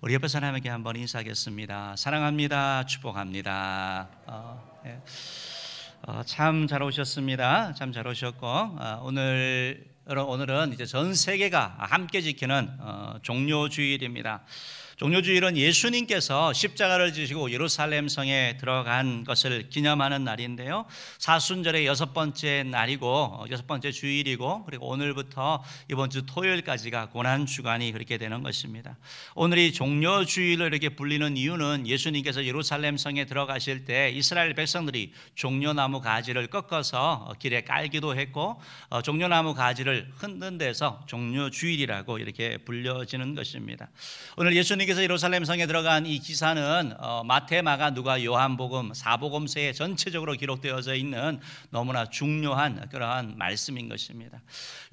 우리 옆에 사람에게 한번 인사하겠습니다. 사랑합니다. 축복합니다. 어, 예. 어 참잘 오셨습니다. 참 잘 오셨고 어, 오늘 오늘은 이제 전 세계가 함께 지키는 어, 종료주일입니다. 종료주일은 예수님께서 십자가를 지시고 예루살렘 성에 들어간 것을 기념하는 날인데요. 사순절의 여섯 번째 날이고 어, 여섯 번째 주일이고 그리고 오늘부터 이번 주 토요일까지가 고난 주간이 그렇게 되는 것입니다. 오늘이 종료주일을 이렇게 불리는 이유는 예수님께서 예루살렘 성에 들어가실 때 이스라엘 백성들이 종료나무 가지를 꺾어서 어, 길에 깔기도 했고 어, 종료나무 가지를 흔든 데서 종료주일이라고 이렇게 불려지는 것입니다. 오늘 예수님 예수님께서 예루살렘 성에 들어간 이 기사는 어, 마테 마가, 누가, 요한복음, 사복음서에 전체적으로 기록되어져 있는 너무나 중요한 그러한 말씀인 것입니다.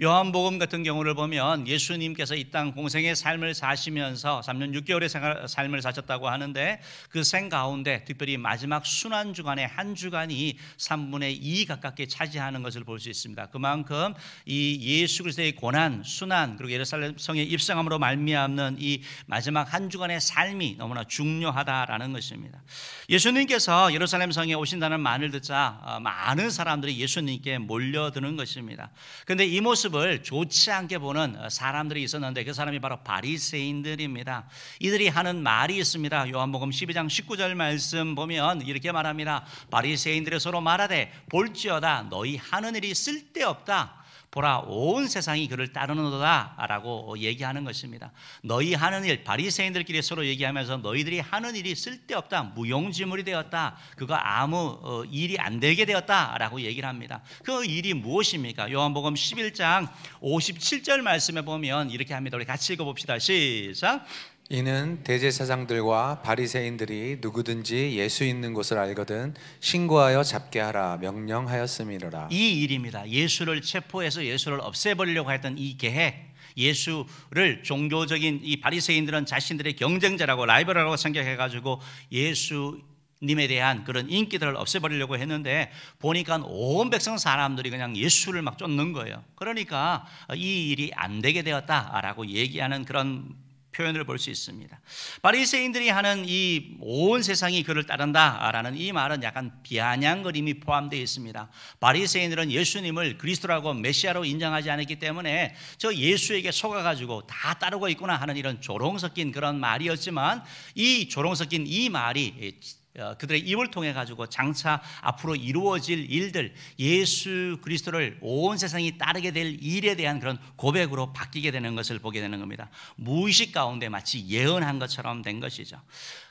요한복음 같은 경우를 보면 예수님께서 이 땅 공생의 삶을 사시면서 3년 6개월의 생활, 삶을 사셨다고 하는데 그 생 가운데 특별히 마지막 순환 주간의 한 주간이 3분의 2 가깝게 차지하는 것을 볼 수 있습니다. 그만큼 이 예수 그리스도의 고난, 순환 그리고 예루살렘 성에 입성함으로 말미암는 이 마지막 한한 주간의 삶이 너무나 중요하다라는 것입니다. 예수님께서 예루살렘 성에 오신다는 말을 듣자 어, 많은 사람들이 예수님께 몰려드는 것입니다. 그런데 이 모습을 좋지 않게 보는 어, 사람들이 있었는데 그 사람이 바로 바리새인들입니다. 이들이 하는 말이 있습니다. 요한복음 12장 19절 말씀 보면 이렇게 말합니다. 바리새인들의 서로 말하되 볼지어다 너희 하는 일이 쓸데없다. 보라 온 세상이 그를 따르는도다라고 얘기하는 것입니다. 너희 하는 일 바리새인들끼리 서로 얘기하면서 너희들이 하는 일이 쓸데없다 무용지물이 되었다 그거 아무 어, 일이 안 되게 되었다라고 얘기를 합니다. 그 일이 무엇입니까? 요한복음 11장 57절 말씀에 보면 이렇게 합니다. 우리 같이 읽어봅시다. 시작. 이는 대제사장들과 바리새인들이 누구든지 예수 있는 곳을 알거든 신고하여 잡게 하라 명령하였음이로라. 이 일입니다. 예수를 체포해서 예수를 없애버리려고 했던 이 계획. 예수를 종교적인 이 바리새인들은 자신들의 경쟁자라고 라이벌이라고 생각해 가지고 예수 님에 대한 그런 인기들을 없애버리려고 했는데 보니까 온 백성 사람들이 그냥 예수를 막 쫓는 거예요. 그러니까 이 일이 안 되게 되었다라고 얘기하는 그런 표현을 볼 수 있습니다. 바리새인들이 하는 이 온 세상이 그를 따른다라는 이 말은 약간 비아냥거림이 포함되어 있습니다. 바리새인들은 예수님을 그리스도라고 메시아로 인정하지 않았기 때문에 저 예수에게 속아 가지고 다 따르고 있구나 하는 이런 조롱 섞인 그런 말이었지만 이 조롱 섞인 이 말이 어, 그들의 입을 통해 가지고 장차 앞으로 이루어질 일들 예수 그리스도를 온 세상이 따르게 될 일에 대한 그런 고백으로 바뀌게 되는 것을 보게 되는 겁니다. 무의식 가운데 마치 예언한 것처럼 된 것이죠.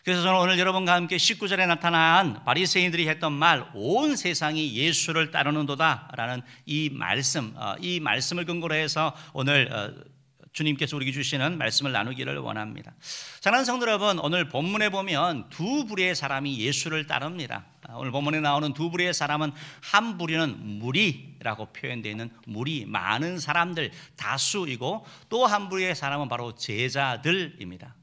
그래서 저는 오늘 여러분과 함께 19절에 나타난 바리새인들이 했던 말 온 세상이 예수를 따르는도다라는 이 말씀 어, 이 말씀을 근거로 해서 오늘 어, 주님께서 우리에게 주시는 말씀을 나누기를 원합니다. 사랑하는 성도 여러분, 오늘 본문에 보면 두 부류의 사람이 예수를 따릅니다. 아, 오늘 본문에 나오는 두 부류의 사람은 한 부류는 무리라고 표현되어 있는 무리, 많은 사람들, 다수이고 또 한 부류의 사람은 바로 제자들입니다.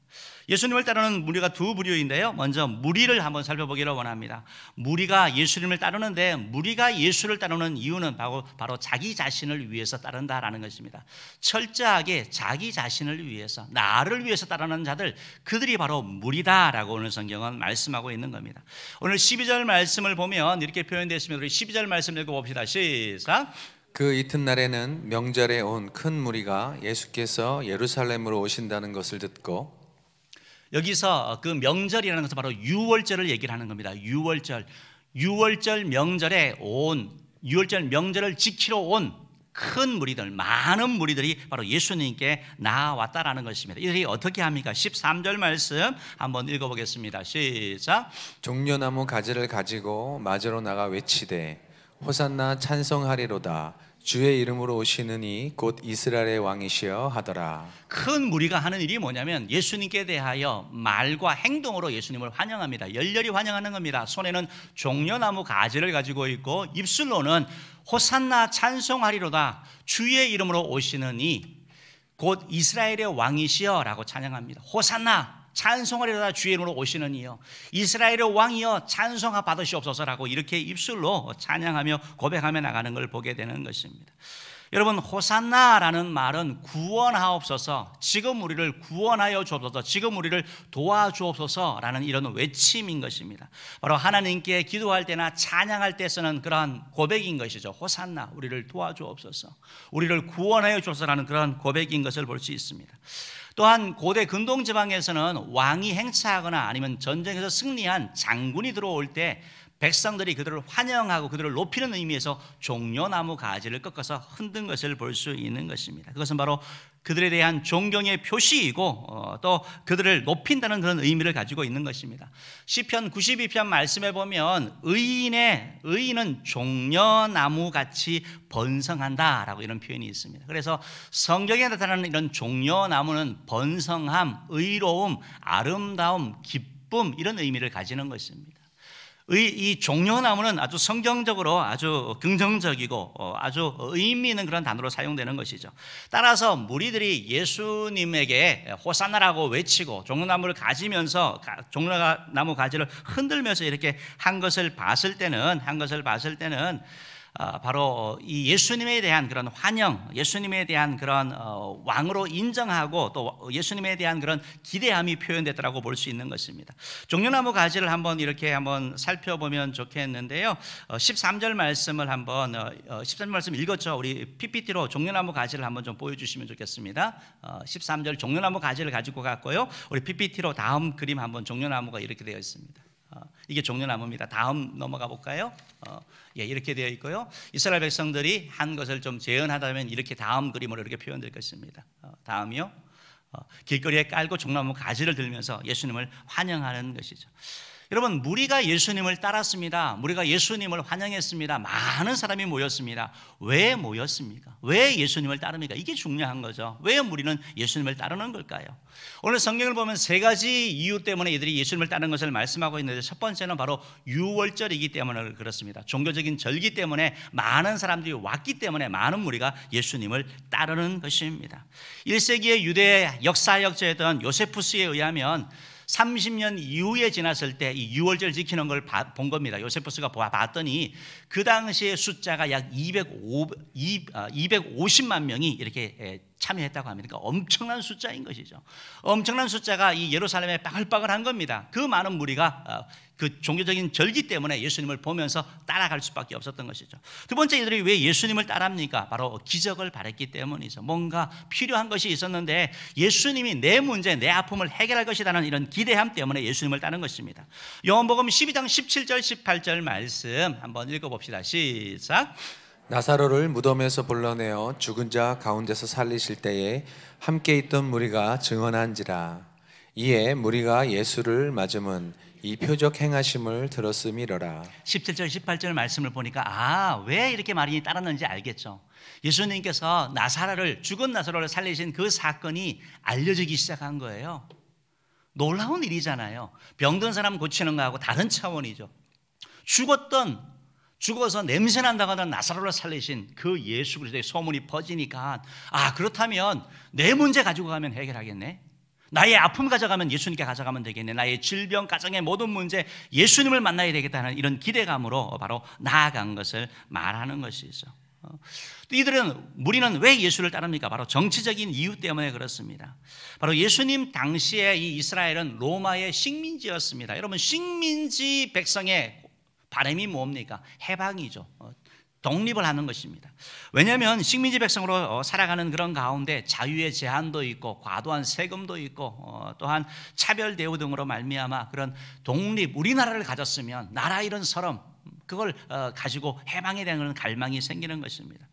예수님을 따르는 무리가 두 부류인데요. 먼저 무리를 한번 살펴보기를 원합니다. 무리가 예수님을 따르는데 무리가 예수를 따르는 이유는 바로, 바로 자기 자신을 위해서 따른다라는 것입니다. 철저하게 자기 자신을 위해서 나를 위해서 따르는 자들 그들이 바로 무리다라고 오늘 성경은 말씀하고 있는 겁니다. 오늘 12절 말씀을 보면 이렇게 표현되어 있습니다. 우리 12절 말씀 읽어봅시다. 시작. 그 이튿날에는 명절에 온 큰 무리가 예수께서 예루살렘으로 오신다는 것을 듣고 여기서 그 명절이라는 것은 바로 유월절을 얘기를 하는 겁니다. 유월절. 유월절 명절에 온 유월절 명절을 지키러 온 큰 무리들, 많은 무리들이 바로 예수님께 나왔다라는 것입니다. 이들이 어떻게 합니까? 13절 말씀 한번 읽어보겠습니다. 시작. 종려나무 가지를 가지고 마저로 나가 외치되 호산나 찬송하리로다. 주의 이름으로 오시는 이곧 이스라엘의 왕이시여 하더라. 큰 무리가 하는 일이 뭐냐면 예수님께 대하여 말과 행동으로 예수님을 환영합니다. 열렬히 환영하는 겁니다. 손에는 종려나무 가지를 가지고 있고 입술로는 호산나 찬송하리로다. 주의 이름으로 오시는 이곧 이스라엘의 왕이시여라고 찬양합니다. 호산나 찬송하리라 주인으로 오시는 이여 이스라엘의 왕이여 찬송하 받으시옵소서라고 이렇게 입술로 찬양하며 고백하며 나가는 걸 보게 되는 것입니다. 여러분 호산나라는 말은 구원하옵소서 지금 우리를 구원하여 주옵소서 지금 우리를 도와주옵소서라는 이런 외침인 것입니다 바로 하나님께 기도할 때나 찬양할 때 쓰는 그러한 고백인 것이죠 호산나 우리를 도와주옵소서 우리를 구원하여 주옵소서라는 그러한 고백인 것을 볼 수 있습니다 또한 고대 근동 지방에서는 왕이 행차하거나 아니면 전쟁에서 승리한 장군이 들어올 때 백성들이 그들을 환영하고 그들을 높이는 의미에서 종려나무 가지를 꺾어서 흔든 것을 볼 수 있는 것입니다. 그것은 바로 그들에 대한 존경의 표시이고 어, 또 그들을 높인다는 그런 의미를 가지고 있는 것입니다. 시편 92편 말씀에 보면 의인의 의인은 종려나무 같이 번성한다라고 이런 표현이 있습니다. 그래서 성경에 나타나는 이런 종려나무는 번성함, 의로움, 아름다움, 기쁨 이런 의미를 가지는 것입니다. 이 종려나무는 아주 성경적으로 아주 긍정적이고 어, 아주 의미 있는 그런 단어로 사용되는 것이죠. 따라서 무리들이 예수님에게 호사나라고 외치고 종려나무를 가지면서 종려나무 가지를 흔들면서 이렇게 한 것을 봤을 때는 한 것을 봤을 때는 아, 바로 어, 이 예수님에 대한 그런 환영, 예수님에 대한 그런 어, 왕으로 인정하고 또 예수님에 대한 그런 기대함이 표현됐다고 볼 수 있는 것입니다. 종려나무 가지를 한번 이렇게 한번 살펴보면 좋겠는데요. 13절 어, 말씀을 한번 13절 말씀 읽었죠. 우리 PPT로 종려나무 가지를 한번 좀 보여주시면 좋겠습니다. 13절 종려나무 가지를 가지고 갔고요. 우리 PPT로 다음 그림 한번 종려나무가 이렇게 되어 있습니다. 어, 이게 종려나무입니다. 다음 넘어가 볼까요? 어, 예, 이렇게 되어 있고요. 이스라엘 백성들이 한 것을 좀 재현하다면 이렇게 다음 그림으로 이렇게 표현될 것입니다. 어, 다음이요. 어, 길거리에 깔고 종나무 가지를 들면서 예수님을 환영하는 것이죠. 여러분 무리가 예수님을 따랐습니다. 무리가 예수님을 환영했습니다. 많은 사람이 모였습니다. 왜 모였습니까? 왜 예수님을 따릅니까? 이게 중요한 거죠. 왜 무리는 예수님을 따르는 걸까요? 오늘 성경을 보면 세 가지 이유 때문에 이들이 예수님을 따르는 것을 말씀하고 있는데 첫 번째는 바로 유월절이기 때문에 그렇습니다. 종교적인 절기 때문에 많은 사람들이 왔기 때문에 많은 무리가 예수님을 따르는 것입니다. 1세기의 유대 역사역자였던 요세푸스에 의하면 30년 이후에 지났을 때 이6월절 지키는 걸 본 겁니다. 요세포스가 봤더니 그 당시에 숫자가 약 205, 5 250만 명이 이렇게 참여했다고 합니다. 그러니까 엄청난 숫자인 것이죠. 엄청난 숫자가 이 예루살렘에 빠글빠글한 겁니다. 그 많은 무리가 어, 그 종교적인 절기 때문에 예수님을 보면서 따라갈 수밖에 없었던 것이죠. 두 번째 이들이 왜 예수님을 따라합니까? 바로 기적을 바랬기 때문이죠. 뭔가 필요한 것이 있었는데 예수님이 내 문제, 내 아픔을 해결할 것이라는 이런 기대함 때문에 예수님을 따른 것입니다. 요한복음 12장 17절 18절 말씀 한번 읽어봅시다. 시작. 나사로를 무덤에서 불러내어 죽은 자 가운데서 살리실 때에 함께 있던 무리가 증언한지라 이에 무리가 예수를 맞음은 이 표적 행하심을 들었음이러라 17절 18절 말씀을 보니까 아 왜 이렇게 말이 따랐는지 알겠죠 예수님께서 나사라를 죽은 나사로를 살리신 그 사건이 알려지기 시작한 거예요 놀라운 일이잖아요 병든 사람 고치는 거하고 다른 차원이죠 죽었던 죽어서 냄새난다고 하던 나사로를 살리신 그 예수 그리스도의 소문이 퍼지니까 아 그렇다면 내 문제 가지고 가면 해결하겠네 나의 아픔 가져가면 예수님께 가져가면 되겠네 나의 질병, 가정의 모든 문제 예수님을 만나야 되겠다는 이런 기대감으로 바로 나아간 것을 말하는 것이죠 있어 어. 이들은 무리는 왜 예수를 따릅니까? 바로 정치적인 이유 때문에 그렇습니다. 바로 예수님 당시에 이 이스라엘은 로마의 식민지였습니다. 여러분 식민지 백성의 바람이 뭡니까? 해방이죠. 어, 독립을 하는 것입니다. 왜냐하면 식민지 백성으로 어, 살아가는 그런 가운데 자유의 제한도 있고 과도한 세금도 있고 어, 또한 차별 대우 등으로 말미암아 그런 독립 우리나라를 가졌으면 나라 이런 서럼 그걸 가지고 해방에 대한 그런 갈망이 생기는 것입니다.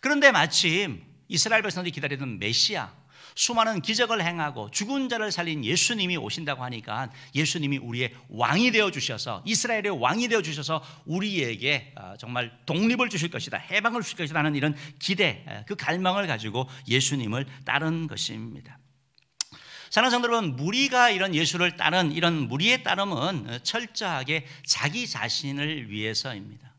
그런데 마침 이스라엘 백성들이 기다리던 메시아 수많은 기적을 행하고 죽은 자를 살린 예수님이 오신다고 하니까 예수님이 우리의 왕이 되어 주셔서 이스라엘의 왕이 되어 주셔서 우리에게 어, 정말 독립을 주실 것이다. 해방을 주실 것이다 하는 이런 기대, 그 갈망을 가지고 예수님을 따른 것입니다. 사랑하는 성도 여러분, 무리가 이런 예수를 따른 이런 무리의 따름은 어, 철저하게 자기 자신을 위해서입니다.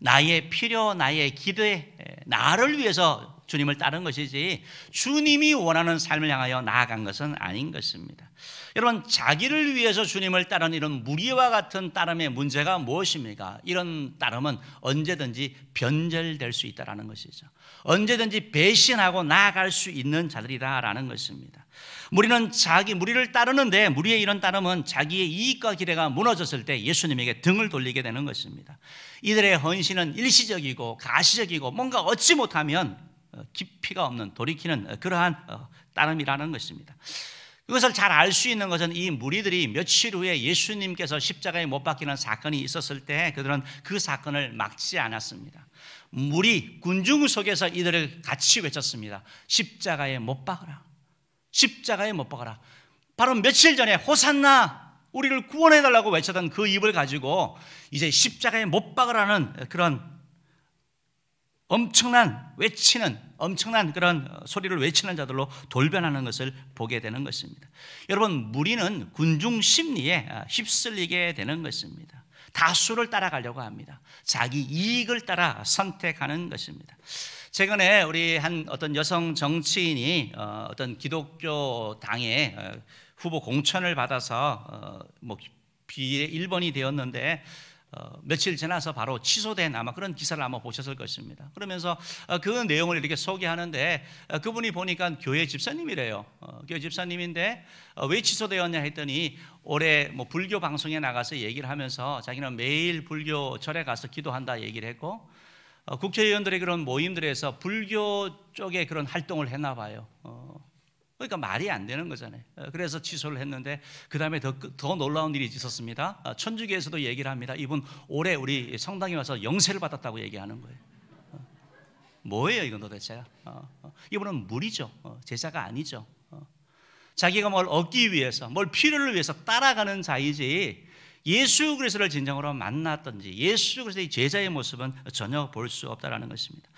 나의 필요, 나의 기대, 나를 위해서 주님을 따른 것이지 주님이 원하는 삶을 향하여 나아간 것은 아닌 것입니다. 여러분 자기를 위해서 주님을 따른 이런 무리와 같은 따름의 문제가 무엇입니까? 이런 따름은 언제든지 변절될 수있다는 것이죠. 언제든지 배신하고 나아갈 수 있는 자들이다라는 것입니다. 무리는 자기 무리를 따르는데 무리의 이런 따름은 자기의 이익과 기대가 무너졌을 때 예수님에게 등을 돌리게 되는 것입니다. 이들의 헌신은 일시적이고 가시적이고 뭔가 얻지 못하면 어, 깊이가 없는 돌이키는 어, 그러한 어, 따름이라는 것입니다. 이것을 잘 알 수 있는 것은 이 무리들이 며칠 후에 예수님께서 십자가에 못 박히는 사건이 있었을 때 그들은 그 사건을 막지 않았습니다. 무리 군중 속에서 이들을 같이 외쳤습니다. 십자가에 못 박아라. 십자가에 못 박아라. 바로 며칠 전에 호산나 우리를 구원해 달라고 외쳤던 그 입을 가지고 이제 십자가에 못 박으라는 그런 엄청난 외치는 엄청난 그런 어, 소리를 외치는 자들로 돌변하는 것을 보게 되는 것입니다. 여러분 무리는 군중 심리에 아, 휩쓸리게 되는 것입니다. 다수를 따라가려고 합니다. 자기 이익을 따라 선택하는 것입니다. 최근에 우리 한 어떤 여성 정치인이 어, 어떤 기독교 당의 어, 후보 공천을 받아서 뭐 비의 1번이 되었는데 어, 며칠 지나서 바로 취소된 아마 그런 기사를 아마 보셨을 것입니다. 그러면서 어, 그 내용을 이렇게 소개하는데 어, 그분이 보니까 교회 집사님이래요. 교회 집사님인데 왜 취소되었냐 했더니 올해 뭐 불교 방송에 나가서 얘기를 하면서 자기는 매일 불교 절에 가서 기도한다 얘기를 했고 국회의원들의 그런 모임들에서 불교 쪽에 그런 활동을 했나 봐요. 그러니까 말이 안 되는 거잖아요. 어, 그래서 취소를 했는데 그 다음에 더, 더 놀라운 일이 있었습니다. 어, 천주교에서도 얘기를 합니다. 이분 올해 우리 성당에 와서 영세를 받았다고 얘기하는 거예요. 어, 뭐예요 이건 도대체가? 이분은 무리죠. 제자가 아니죠. 자기가 뭘 얻기 위해서, 뭘 필요를 위해서 따라가는 자이지 예수 그리스도를 진정으로 만났던지 예수 그리스도의 제자의 모습은 전혀 볼 수 없다라는 것입니다.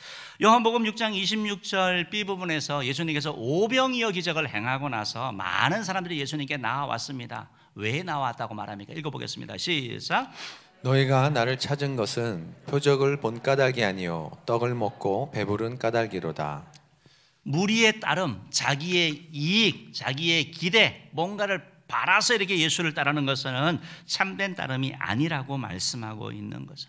요한복음 6장 26절 B 부분에서 예수님께서 오병이어 기적을 행하고 나서 많은 사람들이 예수님께 나왔습니다. 왜 나왔다고 말합니까? 읽어보겠습니다. 시작. 너희가 나를 찾은 것은 표적을 본 까닭이 아니요 떡을 먹고 배부른 까닭이로다. 무리에 따름, 자기의 이익, 자기의 기대, 뭔가를 바라서 이렇게 예수를 따르는 것은 참된 따름이 아니라고 말씀하고 있는 거죠.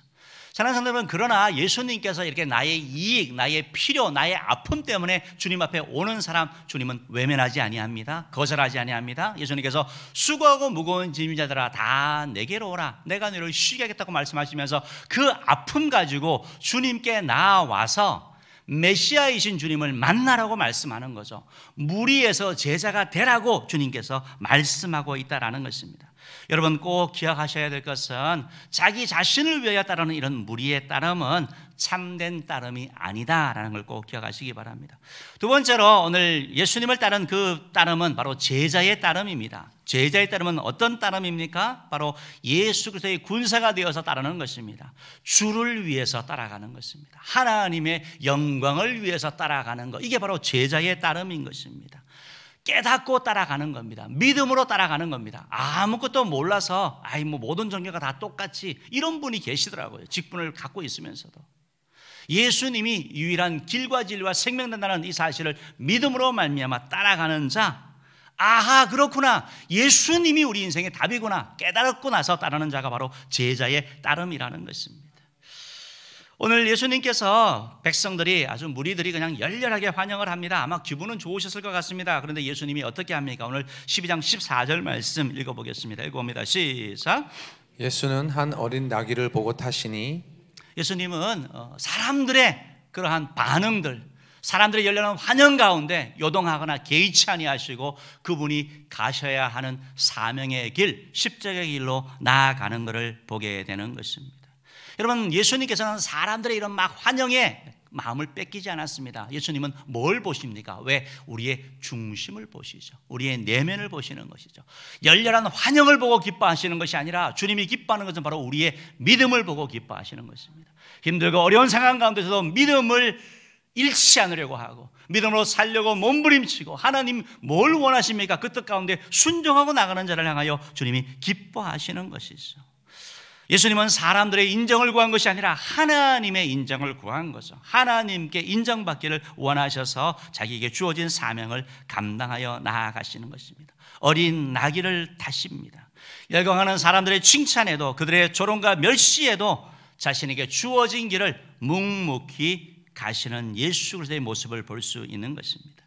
사랑하는 성도 여러 그러나 예수님께서 이렇게 나의 이익, 나의 필요, 나의 아픔 때문에 주님 앞에 오는 사람 주님은 외면하지 아니합니다. 거절하지 아니합니다. 예수님께서 수고하고 무거운 짐자들아 다 내게로 오라. 내가 너를 쉬게 하겠다고 말씀하시면서 그 아픔 가지고 주님께 나와서 메시아이신 주님을 만나라고 말씀하는 거죠. 무리에서 제자가 되라고 주님께서 말씀하고 있다라는 것입니다. 여러분 꼭 기억하셔야 될 것은 자기 자신을 위하여 따르는 이런 무리의 따름은 참된 따름이 아니다라는 걸 꼭 기억하시기 바랍니다. 두 번째로 오늘 예수님을 따른 그 따름은 바로 제자의 따름입니다. 제자의 따름은 어떤 따름입니까? 바로 예수 그리스도의 군사가 되어서 따르는 것입니다. 주를 위해서 따라가는 것입니다. 하나님의 영광을 위해서 따라가는 것. 이게 바로 제자의 따름인 것입니다. 깨닫고 따라가는 겁니다. 믿음으로 따라가는 겁니다. 아무것도 몰라서 아이 뭐 모든 종교가 다 똑같이 이런 분이 계시더라고요. 직분을 갖고 있으면서도 예수님이 유일한 길과 진리와 생명된다는 이 사실을 믿음으로 말미암아 따라가는 자 아하 그렇구나 예수님이 우리 인생의 답이구나 깨달았고 나서 따르는 자가 바로 제자의 따름이라는 것입니다. 오늘 예수님께서 백성들이 아주 무리들이 그냥 열렬하게 환영을 합니다. 아마 기분은 좋으셨을 것 같습니다. 그런데 예수님이 어떻게 합니까? 오늘 12장 14절 말씀 읽어보겠습니다. 읽어봅니다. 시작. 예수는 한 어린 나귀를 보고 타시니 예수님은 어, 사람들의 그러한 반응들 사람들의 열렬한 환영 가운데 요동하거나 개의치 아니하시고 그분이 가셔야 하는 사명의 길, 십자가의 길로 나아가는 것을 보게 되는 것입니다. 여러분 예수님께서는 사람들의 이런 막 환영에 마음을 뺏기지 않았습니다. 예수님은 뭘 보십니까? 왜 우리의 중심을 보시죠. 우리의 내면을 보시는 것이죠. 열렬한 환영을 보고 기뻐하시는 것이 아니라 주님이 기뻐하는 것은 바로 우리의 믿음을 보고 기뻐하시는 것입니다. 힘들고 어려운 상황 가운데서도 믿음을 잃지 않으려고 하고 믿음으로 살려고 몸부림치고 하나님 뭘 원하십니까? 그 뜻 가운데 순종하고 나가는 자를 향하여 주님이 기뻐하시는 것이죠. 예수님은 사람들의 인정을 구한 것이 아니라 하나님의 인정을 구한 거죠. 하나님께 인정받기를 원하셔서 자기에게 주어진 사명을 감당하여 나아가시는 것입니다. 어린 나귀를 다십니다. 열광하는 사람들의 칭찬에도 그들의 조롱과 멸시에도 자신에게 주어진 길을 묵묵히 가시는 예수 그리스도의 모습을 볼 수 있는 것입니다.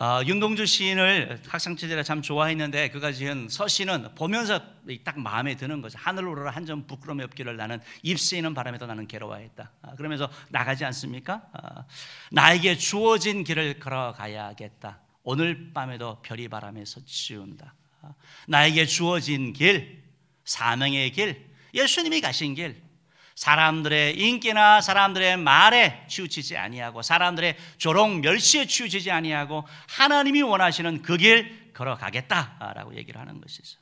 어, 윤동주 시인을 학창 시절에 참 좋아했는데 그가 지은 서신은 보면서 딱 마음에 드는 거죠. 하늘 오르라 한 점 부끄러움이 없기를 나는 입쓰이는 바람에도 나는 괴로워했다. 아, 그러면서 나가지 않습니까? 아, 나에게 주어진 길을 걸어가야겠다. 오늘 밤에도 별이 바람에서 지운다. 아, 나에게 주어진 길, 사명의 길, 예수님이 가신 길, 사람들의 인기나 사람들의 말에 치우치지 아니하고 사람들의 조롱 멸시에 치우치지 아니하고 하나님이 원하시는 그 길 걸어가겠다라고 얘기를 하는 것이죠.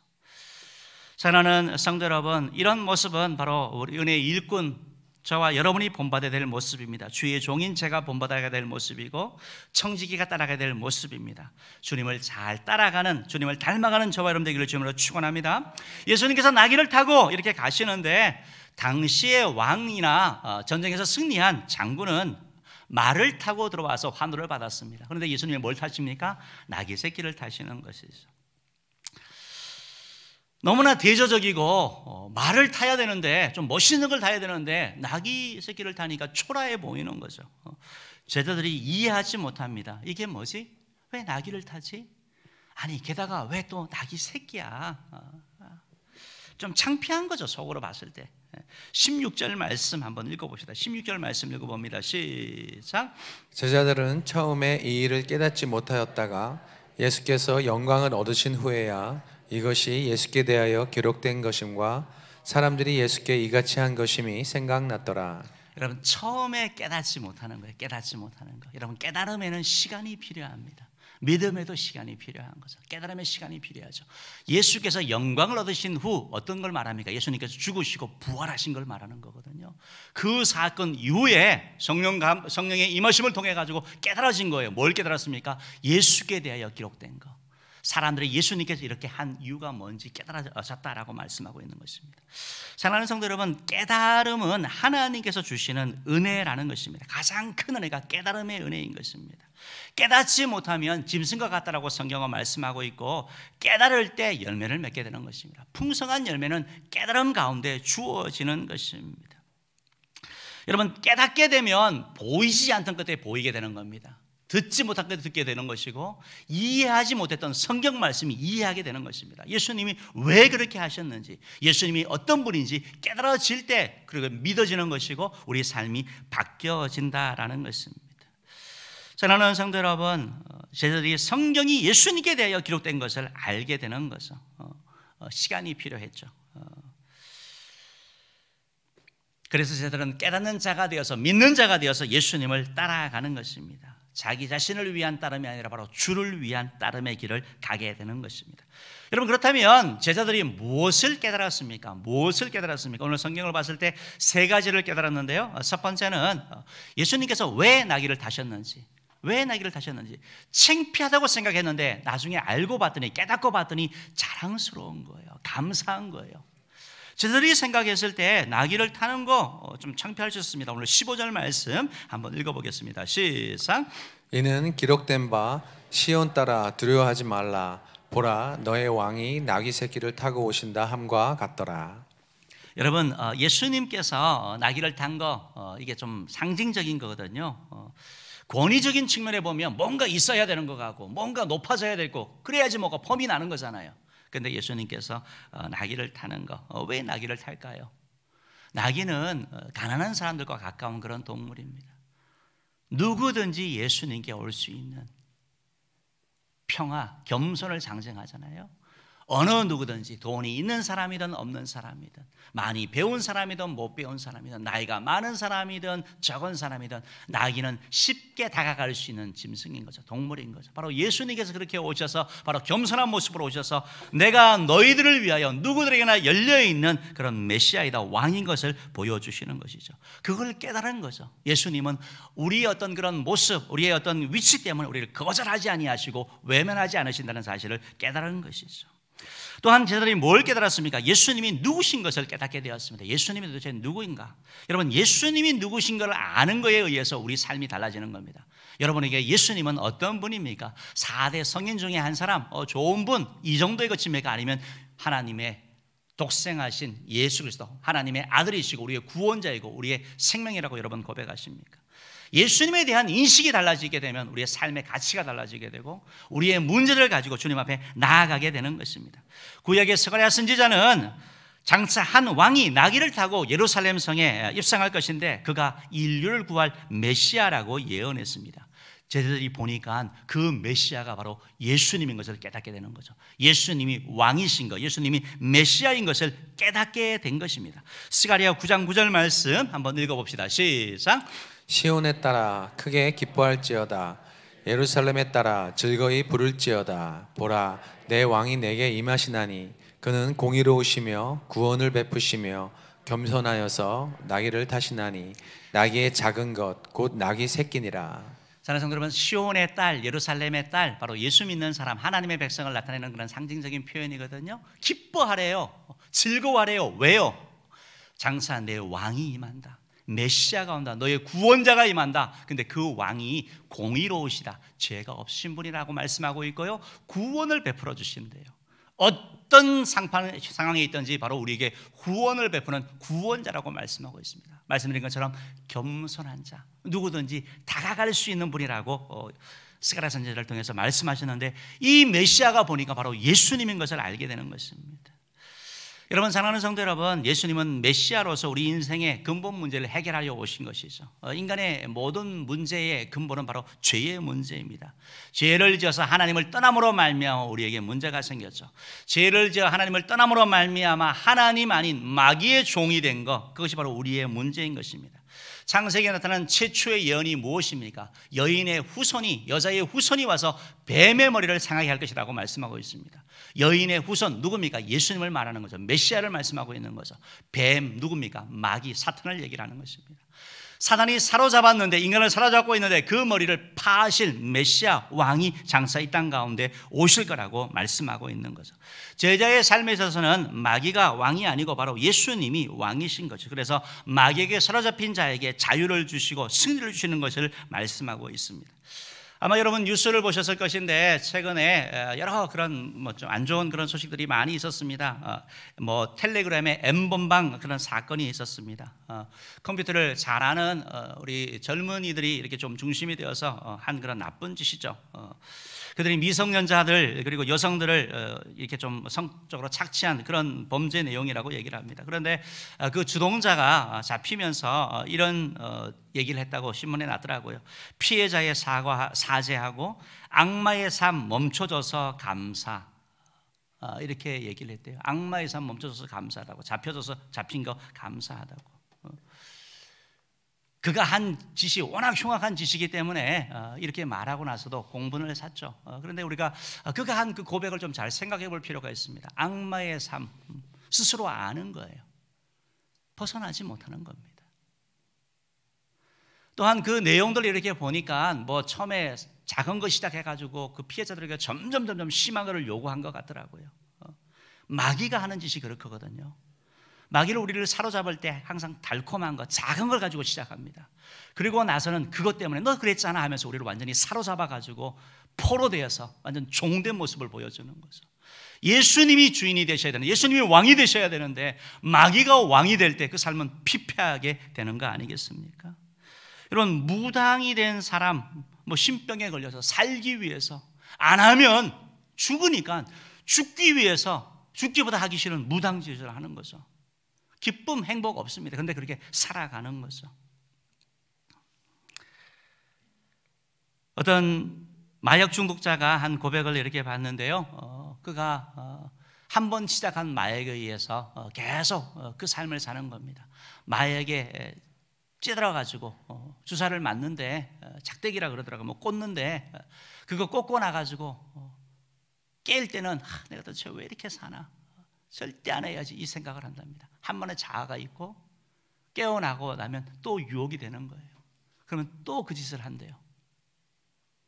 사랑는 성도 여러분, 이런 모습은 바로 우리 은혜 일꾼 저와 여러분이 본받아야 될 모습입니다. 주의 종인 제가 본받아야 될 모습이고 청지기가 따라가야 될 모습입니다. 주님을 잘 따라가는 주님을 닮아가는 저와 여러분 되기를 주님으로 축원합니다. 예수님께서 나귀를 타고 이렇게 가시는데 당시의 왕이나 어, 전쟁에서 승리한 장군은 말을 타고 들어와서 환호를 받았습니다. 그런데 예수님이 뭘 타십니까? 낙이 새끼를 타시는 것이죠. 너무나 대저적이고 어, 말을 타야 되는데 좀 멋있는 걸 타야 되는데 낙이 새끼를 타니까 초라해 보이는 거죠. 어, 제자들이 이해하지 못합니다. 이게 뭐지? 왜 낙이를 타지? 아니 게다가 왜또 낙이 새끼야? 좀 창피한 거죠 속으로 봤을 때. 16절 말씀 한번 읽어봅시다. 16절 말씀 읽어봅니다. 시작. 제자들은 처음에 이 일을 깨닫지 못하였다가 예수께서 영광을 얻으신 후에야 이것이 예수께 대하여 기록된 것임과 사람들이 예수께 이같이 한 것임이 생각났더라. 여러분 처음에 깨닫지 못하는 거예요. 깨닫지 못하는 거. 여러분 깨달음에는 시간이 필요합니다. 믿음에도 시간이 필요한 거죠. 깨달음의 시간이 필요하죠. 예수께서 영광을 얻으신 후 어떤 걸 말합니까? 예수님께서 죽으시고 부활하신 걸 말하는 거거든요. 그 사건 이후에 성령 성령의 임하심을 통해 가지고 깨달아진 거예요. 뭘 깨달았습니까? 예수께 대하여 기록된 거. 사람들이 예수님께서 이렇게 한 이유가 뭔지 깨달아졌다라고 말씀하고 있는 것입니다. 사랑하는 성도 여러분, 깨달음은 하나님께서 주시는 은혜라는 것입니다. 가장 큰 은혜가 깨달음의 은혜인 것입니다. 깨닫지 못하면 짐승과 같다라고 성경은 말씀하고 있고 깨달을 때 열매를 맺게 되는 것입니다. 풍성한 열매는 깨달음 가운데 주어지는 것입니다. 여러분 깨닫게 되면 보이지 않던 것들이 보이게 되는 겁니다. 듣지 못한 것을 듣게 되는 것이고 이해하지 못했던 성경 말씀이 이해하게 되는 것입니다. 예수님이 왜 그렇게 하셨는지, 예수님이 어떤 분인지 깨달아질 때 그리고 믿어지는 것이고 우리 삶이 바뀌어진다라는 것입니다. 사랑하는 성도 여러분, 어, 제자들이 성경이 예수님께 대하여 기록된 것을 알게 되는 것은 어, 어, 시간이 필요했죠. 그래서 제자들은 깨닫는 자가 되어서 믿는 자가 되어서 예수님을 따라가는 것입니다. 자기 자신을 위한 따름이 아니라 바로 주를 위한 따름의 길을 가게 되는 것입니다. 여러분 그렇다면 제자들이 무엇을 깨달았습니까? 무엇을 깨달았습니까? 오늘 성경을 봤을 때 세 가지를 깨달았는데요. 첫 번째는 예수님께서 왜 나귀를 다셨는지 왜 나귀를 다셨는지 창피하다고 생각했는데 나중에 알고 봤더니 깨닫고 봤더니 자랑스러운 거예요. 감사한 거예요. 저들이 생각했을 때 나귀를 타는 거좀 어, 창피하셨습니다. 오늘 15절 말씀 한번 읽어보겠습니다. 시작. 이는 기록된 바 시온 따라 두려워하지 말라. 보라 너의 왕이 나귀 새끼를 타고 오신다 함과 같더라. 여러분 어, 예수님께서 나귀를 탄거 어, 이게 좀 상징적인 거거든요. 권위적인 측면에 보면 뭔가 있어야 되는 거 같고 뭔가 높아져야 되고 그래야지 뭐가 펌이 나는 거잖아요. 그런데 예수님께서 어, 나귀를 타는 거. 어, 왜 나귀를 탈까요? 나귀는 어, 가난한 사람들과 가까운 그런 동물입니다. 누구든지 예수님께 올 수 있는 평화, 겸손을 상징하잖아요. 어느 누구든지 돈이 있는 사람이든 없는 사람이든 많이 배운 사람이든 못 배운 사람이든 나이가 많은 사람이든 적은 사람이든 나귀는 쉽게 다가갈 수 있는 짐승인 거죠. 동물인 거죠. 바로 예수님께서 그렇게 오셔서 바로 겸손한 모습으로 오셔서 내가 너희들을 위하여 누구들에게나 열려 있는 그런 메시아이다 왕인 것을 보여주시는 것이죠. 그걸 깨달은 거죠. 예수님은 우리의 어떤 그런 모습, 우리의 어떤 위치 때문에 우리를 거절하지 아니하시고 외면하지 않으신다는 사실을 깨달은 것이죠. 또한 제자들이 뭘 깨달았습니까? 예수님이 누구신 것을 깨닫게 되었습니다. 예수님이 도대체 누구인가? 여러분, 예수님이 누구신 걸 아는 거에 의해서 우리 삶이 달라지는 겁니다. 여러분에게 예수님은 어떤 분입니까? 4대 성인 중에 한 사람, 어, 좋은 분, 이 정도의 것입니까? 아니면 하나님의 독생하신 예수 그리스도, 하나님의 아들이시고 우리의 구원자이고 우리의 생명이라고 여러분 고백하십니까? 예수님에 대한 인식이 달라지게 되면 우리의 삶의 가치가 달라지게 되고 우리의 문제를 가지고 주님 앞에 나아가게 되는 것입니다. 구약의 스가랴 선지자는 장차 한 왕이 나귀를 타고 예루살렘 성에 입성할 것인데 그가 인류를 구할 메시아라고 예언했습니다. 제자들이 보니까 그 메시아가 바로 예수님인 것을 깨닫게 되는 거죠. 예수님이 왕이신 것, 예수님이 메시아인 것을 깨닫게 된 것입니다. 스가리아 9장 9절 말씀 한번 읽어봅시다. 시작. 시온에 따라 크게 기뻐할지어다 예루살렘에 따라 즐거이 부를지어다 보라 내 왕이 내게 임하시나니 그는 공의로우시며 구원을 베푸시며 겸손하여서 나귀를 타시나니 나귀의 작은 것 곧 나귀 새끼니라 사랑하는 성도 여러분, 시온의 딸, 예루살렘의 딸, 바로 예수 믿는 사람, 하나님의 백성을 나타내는 그런 상징적인 표현이거든요. 기뻐하래요. 즐거워하래요. 왜요? 장사 내 왕이 임한다. 메시아가 온다. 너의 구원자가 임한다. 근데 그 왕이 공의로우시다. 죄가 없신 분이라고 말씀하고 있고요. 구원을 베풀어 주신대요. 어떤 상판, 상황에 있든지 바로 우리에게 구원을 베푸는 구원자라고 말씀하고 있습니다. 말씀드린 것처럼 겸손한 자, 누구든지 다가갈 수 있는 분이라고 어, 스가랴 선지자를 통해서 말씀하셨는데 이 메시아가 보니까 바로 예수님인 것을 알게 되는 것입니다. 여러분 사랑하는 성도 여러분, 예수님은 메시아로서 우리 인생의 근본 문제를 해결하려 오신 것이죠. 어, 인간의 모든 문제의 근본은 바로 죄의 문제입니다. 죄를 지어서 하나님을 떠남으로 말미암아 우리에게 문제가 생겼죠. 죄를 지어 하나님을 떠남으로 말미암아 하나님 아닌 마귀의 종이 된 것, 그것이 바로 우리의 문제인 것입니다. 창세기에 나타난 최초의 연이 무엇입니까? 여인의 후손이 여자의 후손이 와서 뱀의 머리를 상하게 할 것이라고 말씀하고 있습니다. 여인의 후손 누굽니까? 예수님을 말하는 거죠. 메시아를 말씀하고 있는 거죠. 뱀 누굽니까? 마귀 사탄을 얘기 하는 것입니다. 사단이 사로잡았는데 인간을 사로잡고 있는데 그 머리를 파실 메시아 왕이 장사이 땅 가운데 오실 거라고 말씀하고 있는 거죠. 제자의 삶에 있어서는 마귀가 왕이 아니고 바로 예수님이 왕이신 거죠. 그래서 마귀에게 사로잡힌 자에게 자유를 주시고 승리를 주시는 것을 말씀하고 있습니다. 아마 여러분 뉴스를 보셨을 것인데 최근에 어, 여러 그런 뭐 좀 안 좋은 그런 소식들이 많이 있었습니다. 어, 뭐 텔레그램의 엠번방 그런 사건이 있었습니다. 어, 컴퓨터를 잘아는 우리 젊은이들이 이렇게 좀 중심이 되어서 한 그런 나쁜 짓이죠. 그들이 미성년자들 그리고 여성들을 어, 이렇게 좀 성적으로 착취한 그런 범죄 내용이라고 얘기를 합니다. 그런데 어, 그 주동자가 잡히면서 어, 이런 얘기를 했다고 신문에 났더라고요. 피해자의 사과 사죄하고 악마의 삶 멈춰줘서 감사. 이렇게 얘기를 했대요. 악마의 삶 멈춰줘서 감사하다고 잡혀줘서 잡힌 거 감사하다고. 그가 한 짓이 워낙 흉악한 짓이기 때문에 어, 이렇게 말하고 나서도 공분을 샀죠. 어, 그런데 우리가 어, 그가 한 그 고백을 좀 잘 생각해 볼 필요가 있습니다. 악마의 삶, 음, 스스로 아는 거예요. 벗어나지 못하는 겁니다. 또한 그 내용들을 이렇게 보니까 뭐 처음에 작은 것 시작해가지고 그 피해자들에게 점점 점점 심한 거를 요구한 것 같더라고요. 마귀가 하는 짓이 그렇거든요. 마귀를 우리를 사로잡을 때 항상 달콤한 것, 작은 걸 가지고 시작합니다. 그리고 나서는 그것 때문에 너 그랬잖아 하면서 우리를 완전히 사로잡아 가지고 포로 되어서 완전 종된 모습을 보여주는 거죠. 예수님이 주인이 되셔야 되는, 예수님이 왕이 되셔야 되는데 마귀가 왕이 될 때 그 삶은 피폐하게 되는 거 아니겠습니까? 이런 무당이 된 사람, 뭐 신병에 걸려서 살기 위해서 안 하면 죽으니까 죽기 위해서 죽기보다 하기 싫은 무당짓을 하는 거죠. 기쁨, 행복 없습니다. 근데 그렇게 살아가는 거죠. 어떤 마약 중독자가 한 고백을 이렇게 봤는데요. 어, 그가 어, 한번 시작한 마약에 의해서 어, 계속 어, 그 삶을 사는 겁니다. 마약에 찌들어가지고 어, 주사를 맞는데 어, 작대기라 그러더라고 뭐 꽂는데 그거 꽂고 나가지고 깰 때는 아, 내가 도대체 왜 이렇게 사나 절대 안 해야지 이 생각을 한답니다. 한 번에 자아가 있고 깨어나고 나면 또 유혹이 되는 거예요. 그러면 또 그 짓을 한대요.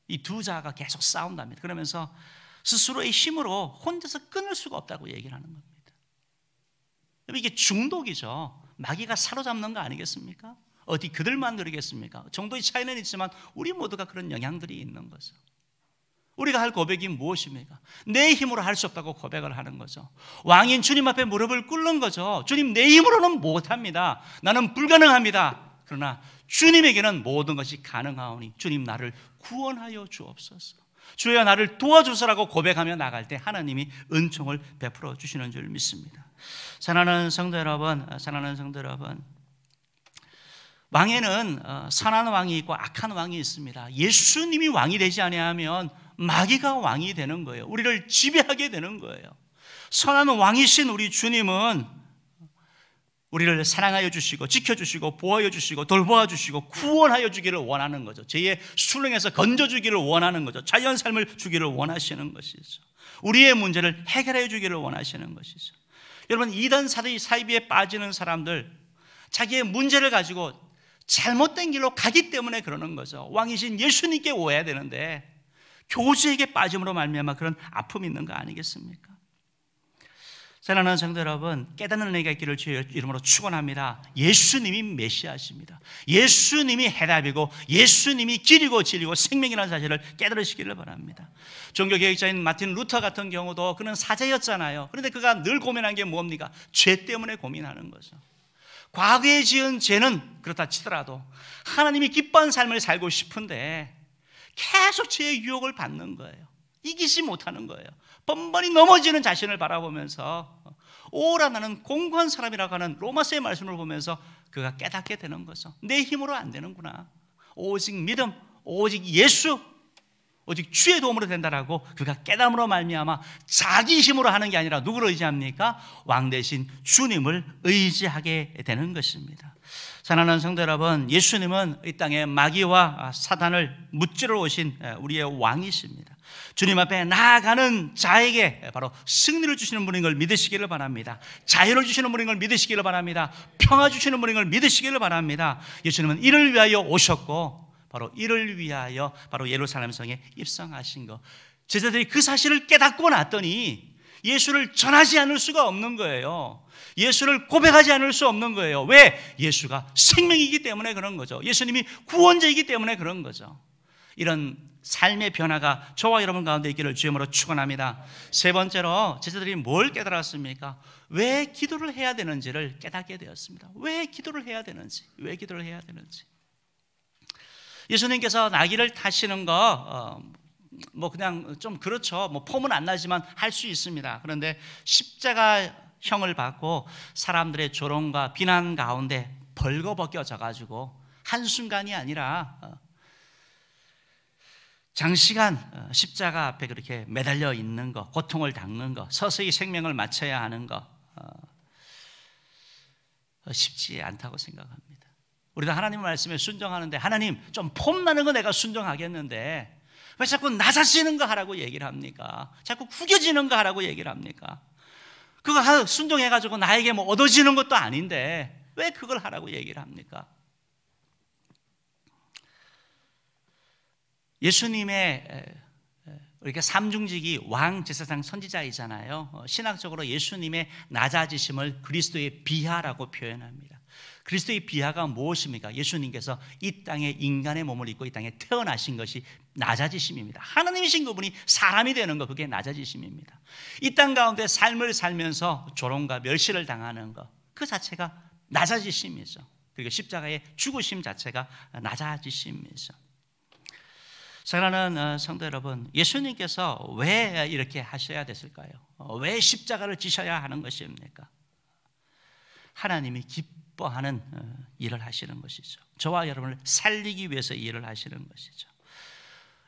이 두 자아가 계속 싸운답니다. 그러면서 스스로의 힘으로 혼자서 끊을 수가 없다고 얘기를 하는 겁니다. 이게 중독이죠. 마귀가 사로잡는 거 아니겠습니까? 어디 그들만 누리겠습니까? 정도의 차이는 있지만 우리 모두가 그런 영향들이 있는 거죠. 우리가 할 고백이 무엇입니까? 내 힘으로 할 수 없다고 고백을 하는 거죠. 왕인 주님 앞에 무릎을 꿇는 거죠. 주님, 내 힘으로는 못합니다. 나는 불가능합니다. 그러나 주님에게는 모든 것이 가능하오니 주님 나를 구원하여 주옵소서. 주여 나를 도와주소라고 고백하며 나갈 때 하나님이 은총을 베풀어 주시는 줄 믿습니다. 사랑하는 성도 여러분, 사랑하는 성도 여러분, 왕에는 어, 선한 왕이 있고 악한 왕이 있습니다. 예수님이 왕이 되지 아니하면 마귀가 왕이 되는 거예요. 우리를 지배하게 되는 거예요. 선한 왕이신 우리 주님은 우리를 사랑하여 주시고 지켜주시고 보호하여 주시고 돌보아 주시고 구원하여 주기를 원하는 거죠. 죄의 수렁에서 건져 주기를 원하는 거죠. 자연 삶을 주기를 원하시는 것이죠. 우리의 문제를 해결해 주기를 원하시는 것이죠. 여러분 이단 사이비에 빠지는 사람들 자기의 문제를 가지고 잘못된 길로 가기 때문에 그러는 거죠. 왕이신 예수님께 오해야 되는데 교수에게 빠짐으로 말미암아 그런 아픔이 있는 거 아니겠습니까? 사랑하는 성도 여러분, 깨닫는 은혜가 있기를 주의 이름으로 축원합니다. 예수님이 메시아십니다. 예수님이 해답이고 예수님이 길이고 진리고 생명이라는 사실을 깨달으시기를 바랍니다. 종교 개혁자인 마틴 루터 같은 경우도 그는 사제였잖아요. 그런데 그가 늘 고민한 게 뭡니까? 죄 때문에 고민하는 거죠. 과거에 지은 죄는 그렇다 치더라도 하나님이 기뻐한 삶을 살고 싶은데 계속 죄의 유혹을 받는 거예요. 이기지 못하는 거예요. 번번이 넘어지는 자신을 바라보면서 오라 나는 공고한 사람이라고 하는 로마서의 말씀을 보면서 그가 깨닫게 되는 거죠. 내 힘으로 안 되는구나. 오직 믿음, 오직 예수, 오직 주의 도움으로 된다라고 그가 깨달음으로 말미암아 자기 힘으로 하는 게 아니라 누구를 의지합니까? 왕 대신 주님을 의지하게 되는 것입니다. 사랑하는 성도 여러분, 예수님은 이 땅에 마귀와 사단을 무찌러 오신 우리의 왕이십니다. 주님 앞에 나아가는 자에게 바로 승리를 주시는 분인 걸 믿으시기를 바랍니다. 자유를 주시는 분인 걸 믿으시기를 바랍니다. 평화 주시는 분인 걸 믿으시기를 바랍니다. 예수님은 이를 위하여 오셨고 바로 이를 위하여 바로 예루살렘 성에 입성하신 것. 제자들이 그 사실을 깨닫고 났더니 예수를 전하지 않을 수가 없는 거예요. 예수를 고백하지 않을 수 없는 거예요. 왜? 예수가 생명이기 때문에 그런 거죠. 예수님이 구원자이기 때문에 그런 거죠. 이런 삶의 변화가 저와 여러분 가운데 있기를 주님으로 축원합니다. 세 번째로 제자들이 뭘 깨달았습니까? 왜 기도를 해야 되는지를 깨닫게 되었습니다. 왜 기도를 해야 되는지, 왜 기도를 해야 되는지. 예수님께서 나귀를 타시는 거, 어, 뭐 그냥 좀 그렇죠. 뭐 폼은 안 나지만 할 수 있습니다. 그런데 십자가 형을 받고 사람들의 조롱과 비난 가운데 벌거벗겨져 가지고 한순간이 아니라 어, 장시간 어, 십자가 앞에 그렇게 매달려 있는 것, 고통을 닦는 것, 서서히 생명을 마쳐야 하는 것 쉽지 않다고 생각합니다. 우리도 하나님 말씀에 순종하는데 하나님 좀 폼나는 거 내가 순종하겠는데 왜 자꾸 나사시는 거 하라고 얘기를 합니까? 자꾸 구겨지는 거 하라고 얘기를 합니까? 그거 순종해가지고 나에게 뭐 얻어지는 것도 아닌데 왜 그걸 하라고 얘기를 합니까? 예수님의 이렇게 삼중직이 왕 제사장 선지자이잖아요. 어, 신학적으로 예수님의 낮아지심을 그리스도의 비하라고 표현합니다. 그리스도의 비하가 무엇입니까? 예수님께서 이 땅에 인간의 몸을 입고 이 땅에 태어나신 것이 낮아지심입니다. 하나님이신 그분이 사람이 되는 것 그게 낮아지심입니다. 이 땅 가운데 삶을 살면서 조롱과 멸시를 당하는 것 그 자체가 낮아지심이죠. 그리고 십자가의 죽으심 자체가 낮아지심이죠. 사랑하는 어, 성도 여러분, 예수님께서 왜 이렇게 하셔야 됐을까요? 어, 왜 십자가를 지셔야 하는 것입니까? 하나님이 기뻐 기뻐하는 어, 일을 하시는 것이죠. 저와 여러분을 살리기 위해서 일을 하시는 것이죠.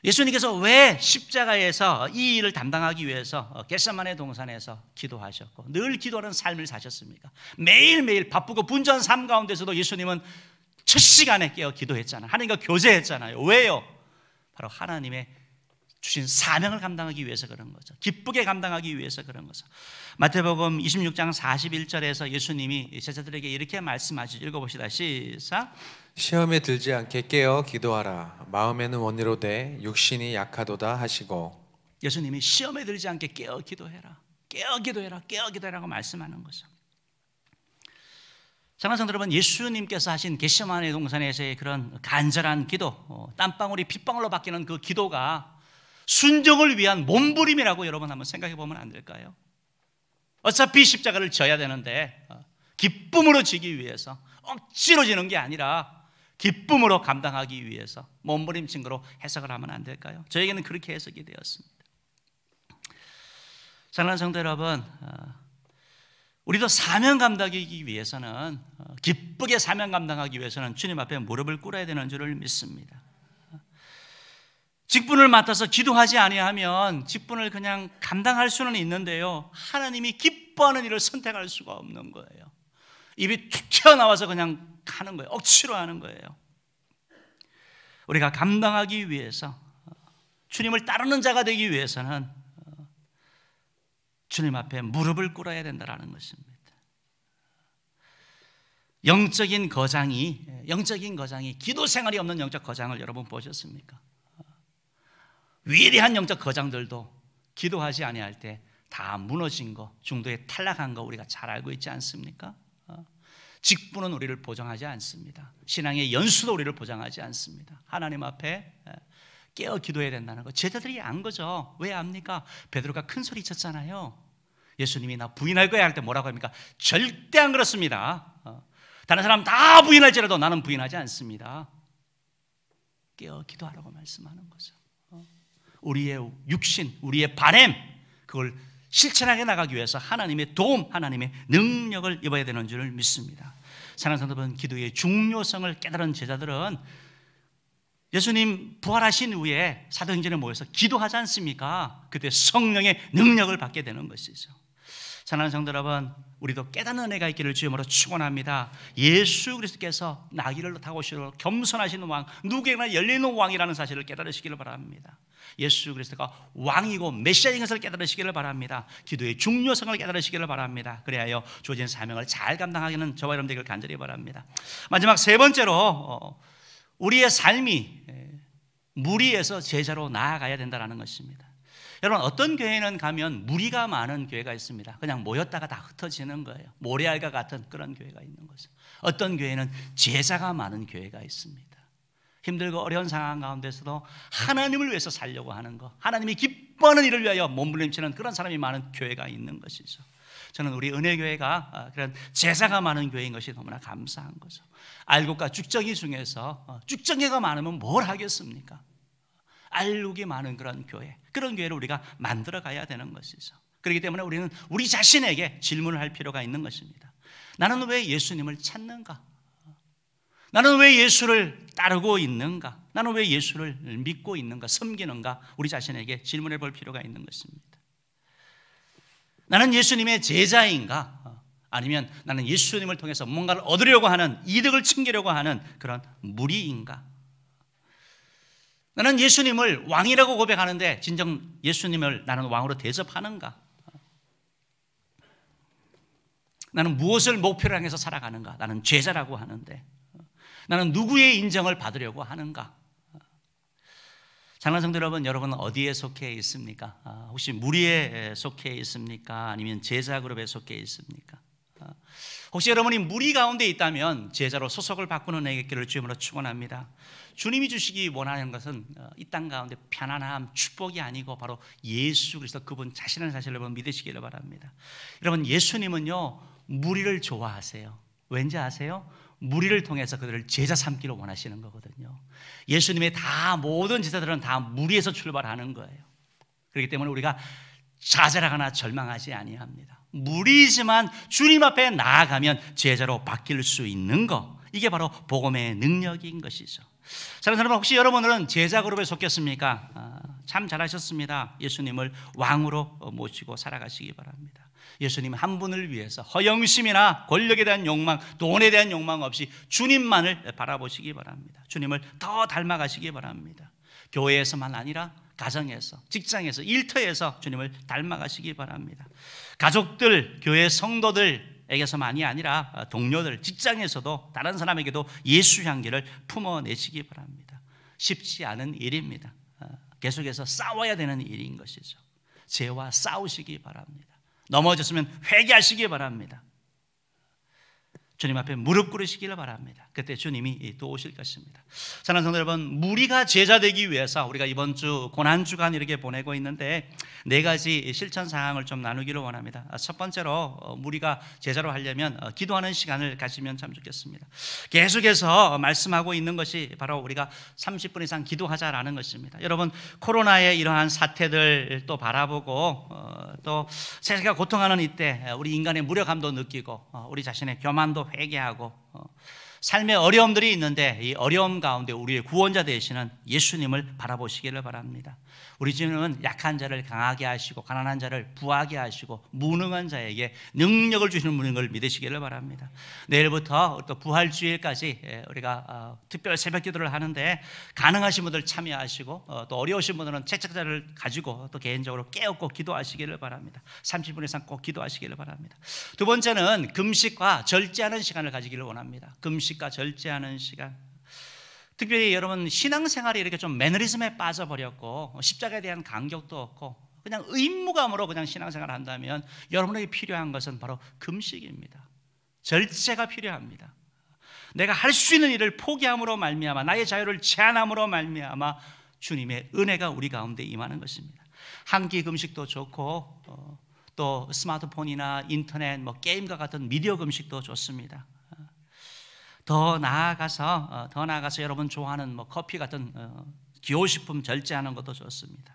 예수님께서 왜 십자가에서 이 일을 담당하기 위해서 어, 겟세만의 동산에서 기도하셨고 늘 기도하는 삶을 사셨습니까? 매일매일 바쁘고 분주삶 가운데서도 예수님은 첫 시간에 깨어 기도했잖아요. 하나님과 교제했잖아요. 왜요? 바로 하나님의 주신 사명을 감당하기 위해서 그런 거죠. 기쁘게 감당하기 위해서 그런 거죠. 마태복음 26장 41절에서 예수님이 제자들에게 이렇게 말씀하시죠. 읽어보시다 시작. 시험에 들지 않게 깨어 기도하라. 마음에는 원이로돼 육신이 약하도다 하시고 예수님이 시험에 들지 않게 깨어 기도해라. 깨어 기도해라. 깨어 기도해라고 말씀하는 거죠. 사랑하는 여러분, 예수님께서 하신 게시마네 동산에서의 그런 간절한 기도, 어, 땀방울이 핏방울로 바뀌는 그 기도가 순종을 위한 몸부림이라고 여러분 한번 생각해 보면 안 될까요? 어차피 십자가를 져야 되는데 어, 기쁨으로 지기 위해서 억지로 지는 게 아니라 기쁨으로 감당하기 위해서 몸부림친 거로 해석을 하면 안 될까요? 저에게는 그렇게 해석이 되었습니다. 사랑하는 성도 여러분, 어, 우리도 사명 감당하기 위해서는 어, 기쁘게 사명 감당하기 위해서는 주님 앞에 무릎을 꿇어야 되는 줄을 믿습니다. 직분을 맡아서 기도하지 아니하면 직분을 그냥 감당할 수는 있는데요. 하나님이 기뻐하는 일을 선택할 수가 없는 거예요. 입이 툭 튀어나와서 그냥 하는 거예요. 억지로 하는 거예요. 우리가 감당하기 위해서 주님을 따르는 자가 되기 위해서는 주님 앞에 무릎을 꿇어야 된다라는 것입니다. 영적인 거장이 영적인 거장이 기도 생활이 없는 영적 거장을 여러분 보셨습니까? 위대한 영적 거장들도 기도하지 아니할 때 다 무너진 거, 중도에 탈락한 거 우리가 잘 알고 있지 않습니까? 어? 직분은 우리를 보장하지 않습니다. 신앙의 연수도 우리를 보장하지 않습니다. 하나님 앞에 깨어 기도해야 된다는 거. 제자들이 안 거죠. 왜 압니까? 베드로가 큰 소리 쳤잖아요. 예수님이 나 부인할 거야 할 때 뭐라고 합니까? 절대 안 그렇습니다. 어? 다른 사람 다 부인할지라도 나는 부인하지 않습니다. 깨어 기도하라고 말씀하는 거죠. 우리의 육신, 우리의 바램 그걸 실천하게 나가기 위해서 하나님의 도움, 하나님의 능력을 입어야 되는 줄을 믿습니다. 사랑하는 여러분, 기도의 중요성을 깨달은 제자들은 예수님 부활하신 후에 사도행전에 모여서 기도하지 않습니까? 그때 성령의 능력을 받게 되는 것이죠. 사랑하는 성도 여러분, 우리도 깨닫는 은혜가 있기를 주님으로 축원합니다. 예수 그리스도께서 나귀를 타고시로 겸손하시는 왕, 누구에게나 열리는 왕이라는 사실을 깨달으시기를 바랍니다. 예수 그리스도가 왕이고 메시아인 것을 깨달으시기를 바랍니다. 기도의 중요성을 깨달으시기를 바랍니다. 그래야 주어진 사명을 잘 감당하기는 저와 여러분 되기를 간절히 바랍니다. 마지막 세 번째로 어, 우리의 삶이 무리에서 제자로 나아가야 된다는 것입니다. 여러분 어떤 교회는 가면 무리가 많은 교회가 있습니다. 그냥 모였다가 다 흩어지는 거예요. 모래알과 같은 그런 교회가 있는 거죠. 어떤 교회는 제자가 많은 교회가 있습니다. 힘들고 어려운 상황 가운데서도 하나님을 위해서 살려고 하는 거, 하나님이 기뻐하는 일을 위하여 몸부림치는 그런 사람이 많은 교회가 있는 것이죠. 저는 우리 은혜교회가 아, 그런 제사가 많은 교회인 것이 너무나 감사한 거죠. 알곡과 죽정이 중에서 어, 죽정이가 많으면 뭘 하겠습니까? 알룩이 많은 그런 교회 그런 교회를 우리가 만들어 가야 되는 것이죠 그렇기 때문에 우리는 우리 자신에게 질문을 할 필요가 있는 것입니다 나는 왜 예수님을 찾는가? 나는 왜 예수를 따르고 있는가? 나는 왜 예수를 믿고 있는가? 섬기는가? 우리 자신에게 질문해 볼 필요가 있는 것입니다 나는 예수님의 제자인가? 아니면 나는 예수님을 통해서 뭔가를 얻으려고 하는 이득을 챙기려고 하는 그런 무리인가? 나는 예수님을 왕이라고 고백하는데 진정 예수님을 나는 왕으로 대접하는가? 나는 무엇을 목표로 향해서 살아가는가? 나는 죄자라고 하는데 나는 누구의 인정을 받으려고 하는가? 장난성도 여러분, 여러분은 어디에 속해 있습니까? 아, 혹시 무리에 속해 있습니까? 아니면 제자 그룹에 속해 있습니까? 아, 혹시 여러분이 무리 가운데 있다면 제자로 소속을 바꾸는 애기를 주임으로 축원합니다. 주님이 주시기 원하는 것은 어, 이땅 가운데 편안함, 축복이 아니고 바로 예수 그리스도 그분 자신을 사실 여러분 믿으시기를 바랍니다. 여러분 예수님은요 무리를 좋아하세요. 왠지 아세요? 무리를 통해서 그들을 제자 삼기를 원하시는 거거든요. 예수님의 다 모든 제자들은 다 무리에서 출발하는 거예요. 그렇기 때문에 우리가 좌절하거나 절망하지 아니합니다. 무리지만 주님 앞에 나아가면 제자로 바뀔 수 있는 거 이게 바로 복음의 능력인 것이죠. 사랑하는 여러분 혹시 여러분은 제자 그룹에 속겠습니까? 아, 참 잘하셨습니다. 예수님을 왕으로 어, 모시고 살아가시기 바랍니다. 예수님 한 분을 위해서 허영심이나 권력에 대한 욕망, 돈에 대한 욕망 없이 주님만을 바라보시기 바랍니다. 주님을 더 닮아가시기 바랍니다. 교회에서만 아니라 가정에서, 직장에서, 일터에서 주님을 닮아가시기 바랍니다. 가족들, 교회 성도들, 에게서만이 아니라 어, 동료들, 직장에서도 다른 사람에게도 예수 향기를 품어내시기 바랍니다. 쉽지 않은 일입니다. 어, 계속해서 싸워야 되는 일인 것이죠. 죄와 싸우시기 바랍니다. 넘어졌으면 회개하시기 바랍니다. 주님 앞에 무릎 꿇으시기를 바랍니다. 그때 주님이 또 오실 것입니다. 사랑하는 성도 여러분, 무리가 제자 되기 위해서 우리가 이번 주 고난 주간 이렇게 보내고 있는데 네 가지 실천 사항을 좀 나누기를 원합니다. 아, 첫 번째로 어, 무리가 제자로 하려면 어, 기도하는 시간을 가지면 참 좋겠습니다. 계속해서 말씀하고 있는 것이 바로 우리가 30분 이상 기도하자라는 것입니다. 여러분, 코로나의 이러한 사태들 또 바라보고 어, 또 세계가 고통하는 이때 우리 인간의 무력감도 느끼고 우리 자신의 교만도 회개하고 어, 삶의 어려움들이 있는데 이 어려움 가운데 우리의 구원자 되시는 예수님을 바라보시기를 바랍니다. 우리 주님은 약한 자를 강하게 하시고 가난한 자를 부하게 하시고 무능한 자에게 능력을 주시는 분인 걸 믿으시기를 바랍니다. 내일부터 또 부활주일까지 예, 우리가 어, 특별 새벽 기도를 하는데 가능하신 분들 참여하시고 어, 또 어려우신 분들은 책책자를 가지고 또 개인적으로 깨우고 기도하시기를 바랍니다. 30분 이상 꼭 기도하시기를 바랍니다. 두 번째는 금식과 절제하는 시간을 가지기를 원합니다. 금식과 절제하는 시간. 특별히 여러분 신앙생활이 이렇게 좀 매너리즘에 빠져버렸고 십자가에 대한 간격도 없고 그냥 의무감으로 그냥 신앙생활을 한다면 여러분에게 필요한 것은 바로 금식입니다. 절제가 필요합니다. 내가 할 수 있는 일을 포기함으로 말미암아 나의 자유를 제한함으로 말미암아 주님의 은혜가 우리 가운데 임하는 것입니다. 한끼 금식도 좋고 어, 또 스마트폰이나 인터넷 뭐 게임과 같은 미디어 금식도 좋습니다. 더 나아가서 어, 더 나아가서 여러분 좋아하는 뭐 커피 같은 어, 기호식품 절제하는 것도 좋습니다.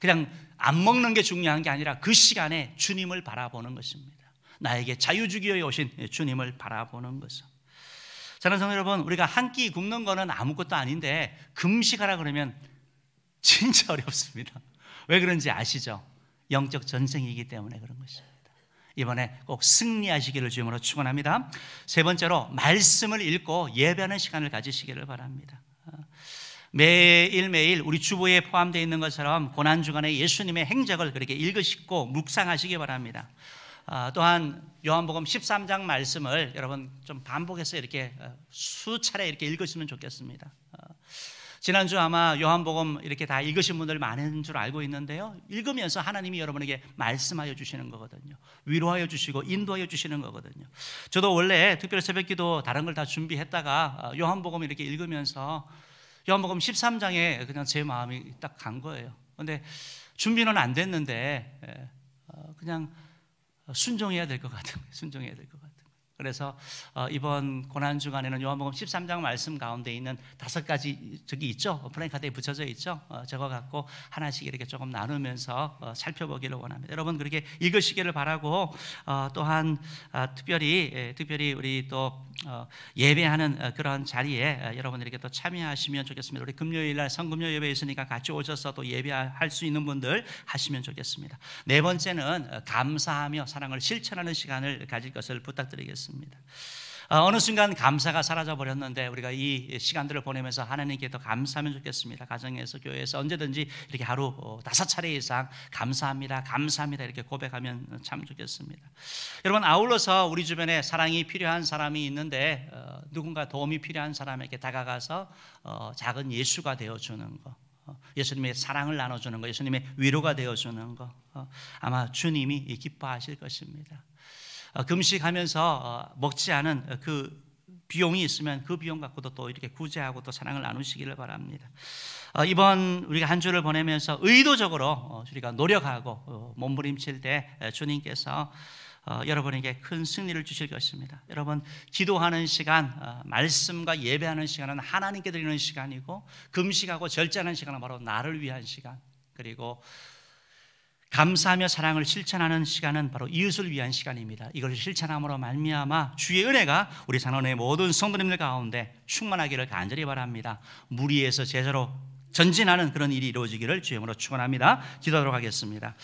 그냥 안 먹는 게 중요한 게 아니라 그 시간에 주님을 바라보는 것입니다. 나에게 자유주기에 오신 주님을 바라보는 것은. 저는 성 여러분 우리가 한 끼 굶는 거는 아무것도 아닌데 금식하라 그러면 진짜 어렵습니다. 왜 그런지 아시죠? 영적 전쟁이기 때문에 그런 것이죠. 이번에 꼭 승리하시기를 주임으로 축원합니다. 세 번째로 말씀을 읽고 예배하는 시간을 가지시기를 바랍니다. 매일매일 우리 주보에 포함되어 있는 것처럼 고난 주간에 예수님의 행적을 그렇게 읽으시고 묵상하시기 바랍니다. 아, 또한 요한복음 13장 말씀을 여러분 좀 반복해서 이렇게 어, 수차례 이렇게 읽으시면 좋겠습니다. 어, 지난주 아마 요한복음 이렇게 다 읽으신 분들 많은 줄 알고 있는데요. 읽으면서 하나님이 여러분에게 말씀하여 주시는 거거든요. 위로하여 주시고 인도하여 주시는 거거든요. 저도 원래 특별 새벽기도 다른 걸 다 준비했다가 어, 요한복음 이렇게 읽으면서 요한복음 13장에 그냥 제 마음이 딱 간 거예요. 근데 준비는 안 됐는데 예, 어, 그냥 순종해야 될 것 같은 요 순종해야 될 것. 그래서 어, 이번 고난 주간에는 요한복음 13장 말씀 가운데 있는 다섯 가지 저기 있죠. 플랜카드에 붙여져 있죠. 어, 저거 갖고 하나씩 이렇게 조금 나누면서 어, 살펴보기를 원합니다. 여러분 그렇게 읽으시기를 바라고 또한 특별히 예, 특별히 우리 또 예배하는 그런 자리에 여러분 들에게또 참여하시면 좋겠습니다. 우리 금요일 날 성금요 예배 있으니까 같이 오셔서 또 예배할 수 있는 분들 하시면 좋겠습니다. 네 번째는 감사하며 사랑을 실천하는 시간을 가질 것을 부탁드리겠습니다. 있습니다. 아, 어느 순간 감사가 사라져 버렸는데 우리가 이 시간들을 보내면서 하나님께 더 감사하면 좋겠습니다. 가정에서 교회에서 언제든지 이렇게 하루 어, 다섯 차례 이상 감사합니다, 감사합니다 이렇게 고백하면 참 좋겠습니다. 여러분 아울러서 우리 주변에 사랑이 필요한 사람이 있는데 어, 누군가 도움이 필요한 사람에게 다가가서 어, 작은 예수가 되어 주는 거. 예수님의 사랑을 나눠주는 거, 예수님의 위로가 되어주는 거, 아마 주님이 기뻐하실 것입니다. 어, 금식하면서 어, 먹지 않은 그 비용이 있으면 그 비용 갖고도 또 이렇게 구제하고 또 사랑을 나누시기를 바랍니다. 어, 이번 우리가 한 주를 보내면서 의도적으로 우리가 노력하고 몸부림칠 때 주님께서 여러분에게 큰 승리를 주실 것입니다. 여러분 기도하는 시간, 말씀과 예배하는 시간은 하나님께 드리는 시간이고 금식하고 절제하는 시간은 바로 나를 위한 시간. 그리고 감사하며 사랑을 실천하는 시간은 바로 이웃을 위한 시간입니다. 이걸 실천함으로 말미암아 주의 은혜가 우리 장로의 모든 성도님들 가운데 충만하기를 간절히 바랍니다. 무리에서 제자로 전진하는 그런 일이 이루어지기를 주의으로 축원합니다. 기도하도록 하겠습니다.